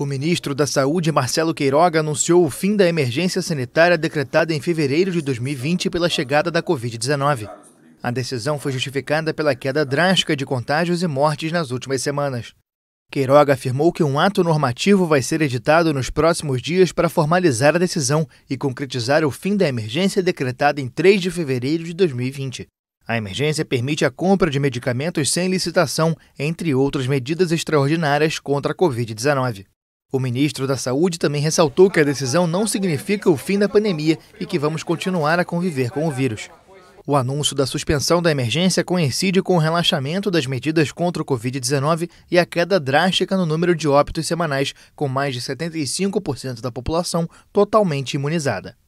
O ministro da Saúde, Marcelo Queiroga, anunciou o fim da emergência sanitária decretada em fevereiro de 2020 pela chegada da Covid-19. A decisão foi justificada pela queda drástica de contágios e mortes nas últimas semanas. Queiroga afirmou que um ato normativo vai ser editado nos próximos dias para formalizar a decisão e concretizar o fim da emergência decretada em 3 de fevereiro de 2020. A emergência permite a compra de medicamentos sem licitação, entre outras medidas extraordinárias contra a Covid-19. O ministro da Saúde também ressaltou que a decisão não significa o fim da pandemia e que vamos continuar a conviver com o vírus. O anúncio da suspensão da emergência coincide com o relaxamento das medidas contra o Covid-19 e a queda drástica no número de óbitos semanais, com mais de 75% da população totalmente imunizada.